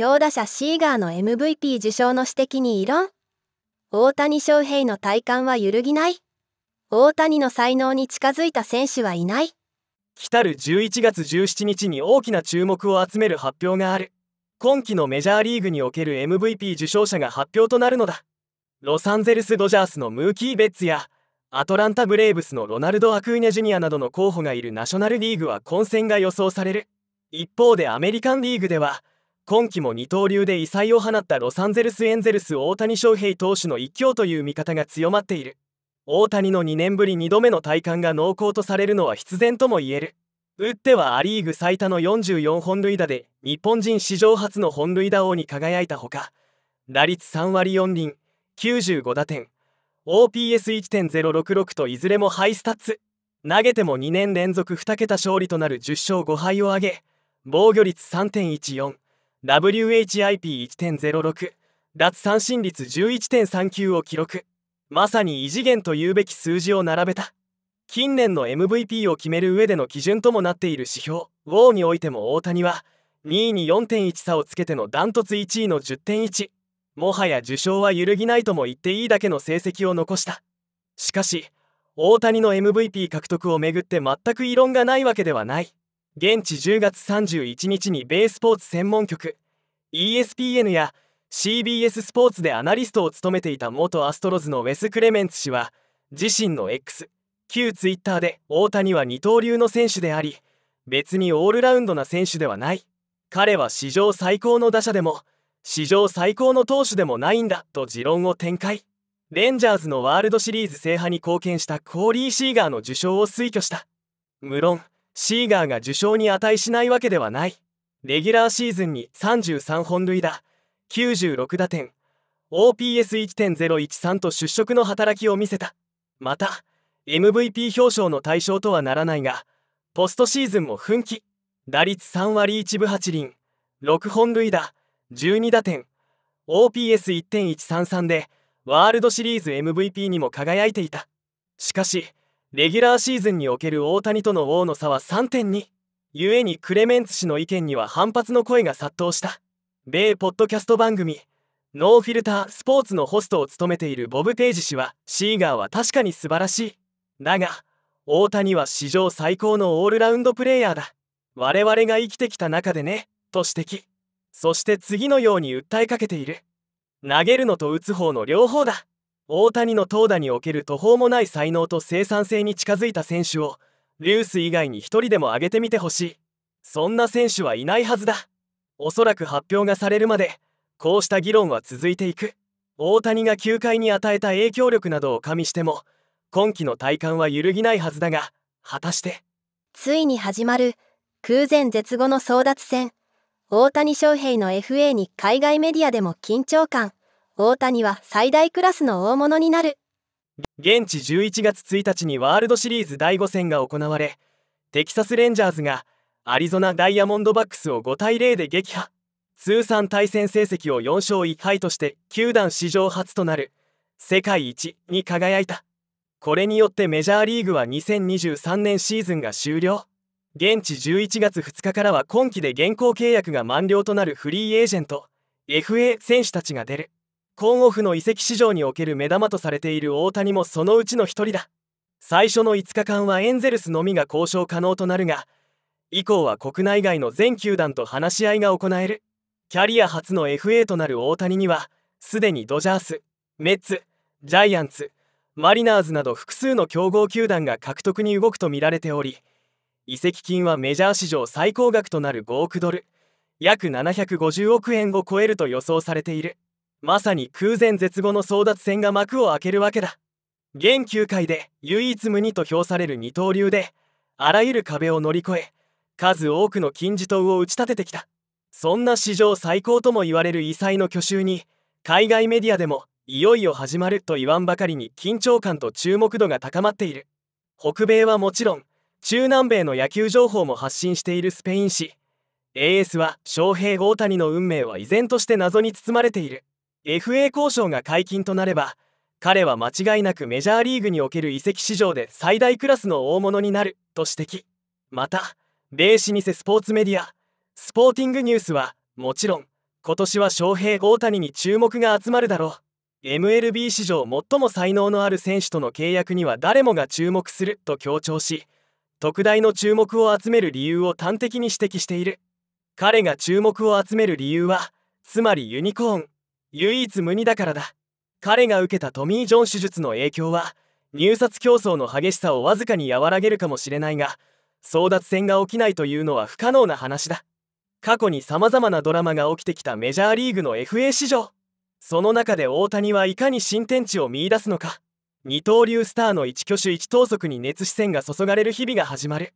強打者シーガーの MVP 受賞の指摘に異論大谷翔平の体感は揺るぎない大谷の才能に近づいた選手はいない来る11月17日に大きな注目を集める発表がある今季のメジャーリーグにおける MVP 受賞者が発表となるのだロサンゼルス・ドジャースのムーキー・ベッツやアトランタ・ブレーブスのロナルド・アクーニャ・ジュニアなどの候補がいるナショナルリーグは混戦が予想される一方でアメリカンリーグでは今季も二刀流で異彩を放ったロサンゼルス・エンゼルス大谷翔平投手の一強という見方が強まっている大谷の2年ぶり2度目の体感が濃厚とされるのは必然とも言える打ってはア・リーグ最多の44本塁打で日本人史上初の本塁打王に輝いたほか打率3割4厘95打点 OPS1.066 といずれもハイスタッツ投げても2年連続2桁勝利となる10勝5敗を挙げ防御率3.14 WHIP1.06 奪三振率11.39を記録まさに異次元と言うべき数字を並べた近年の MVP を決める上での基準ともなっている指標ウォーにおいても大谷は2位に4.1差をつけてのダントツ1位の10.1もはや受賞は揺るぎないとも言っていいだけの成績を残したしかし大谷の MVP 獲得をめぐって全く異論がないわけではない現地10月31日に米スポーツ専門局 ESPN や CBS スポーツでアナリストを務めていた元アストロズのウェス・クレメンツ氏は自身の X 旧 Twitter で大谷は二刀流の選手であり別にオールラウンドな選手ではない彼は史上最高の打者でも史上最高の投手でもないんだと持論を展開レンジャーズのワールドシリーズ制覇に貢献したコーリー・シーガーの受賞を推挙した無論シーガーが受賞に値しないわけではないレギュラーシーズンに33本塁打96打点 OPS1.013 と出色の働きを見せたまた MVP 表彰の対象とはならないがポストシーズンも奮起打率3割1分8厘6本塁打12打点 OPS1.133 でワールドシリーズ MVP にも輝いていたしかしレギュラーシーズンにおける大谷との王の差は3.2故にクレメンツ氏の意見には反発の声が殺到した米ポッドキャスト番組「ノーフィルタースポーツ」のホストを務めているボブ・テイジ氏はシーガーは確かに素晴らしいだが大谷は史上最高のオールラウンドプレーヤーだ我々が生きてきた中でねと指摘そして次のように訴えかけている投げるのと打つ方の両方だ大谷の投打における途方もない才能と生産性に近づいた選手をリュース以外に1人でも挙げてみてほしいそんな選手はいないはずだおそらく発表がされるまでこうした議論は続いていく大谷が球界に与えた影響力などを加味しても今季の体感は揺るぎないはずだが果たしてついに始まる空前絶後の争奪戦大谷翔平の FA に海外メディアでも緊張感大谷は最大クラスの大物になる現地11月1日にワールドシリーズ第5戦が行われテキサス・レンジャーズがアリゾナ・ダイヤモンドバックスを5対0で撃破通算対戦成績を4勝1敗として球団史上初となる世界一に輝いたこれによってメジャーリーグは2023年シーズンが終了現地11月2日からは今季で現行契約が満了となるフリーエージェント FA 選手たちが出るコンオフの移籍市場における目玉とされている大谷もそのうちの一人だ最初の5日間はエンゼルスのみが交渉可能となるが以降は国内外の全球団と話し合いが行えるキャリア初の FA となる大谷にはすでにドジャースメッツジャイアンツマリナーズなど複数の強豪球団が獲得に動くとみられており移籍金はメジャー史上最高額となる5億ドル約750億円を超えると予想されている。まさに空前絶後の争奪戦が幕を開けるわけだ現球界で唯一無二と評される二刀流であらゆる壁を乗り越え数多くの金字塔を打ち立ててきたそんな史上最高とも言われる異彩の去就に海外メディアでもいよいよ始まると言わんばかりに緊張感と注目度が高まっている北米はもちろん中南米の野球情報も発信しているスペイン紙 AS は翔平大谷の運命は依然として謎に包まれている FA 交渉が解禁となれば彼は間違いなくメジャーリーグにおける移籍市場で最大クラスの大物になると指摘また米老舗スポーツメディアスポーティングニュースはもちろん今年は翔平大谷に注目が集まるだろう MLB 史上最も才能のある選手との契約には誰もが注目すると強調し特大の注目を集める理由を端的に指摘している彼が注目を集める理由はつまりユニコーン唯一無二だからだ彼が受けたトミー・ジョン手術の影響は入札競争の激しさをわずかに和らげるかもしれないが争奪戦が起きないというのは不可能な話だ過去に様々なドラマが起きてきたメジャーリーグの FA 史上その中で大谷はいかに新天地を見いだすのか二刀流スターの一挙手一投足に熱視線が注がれる日々が始まる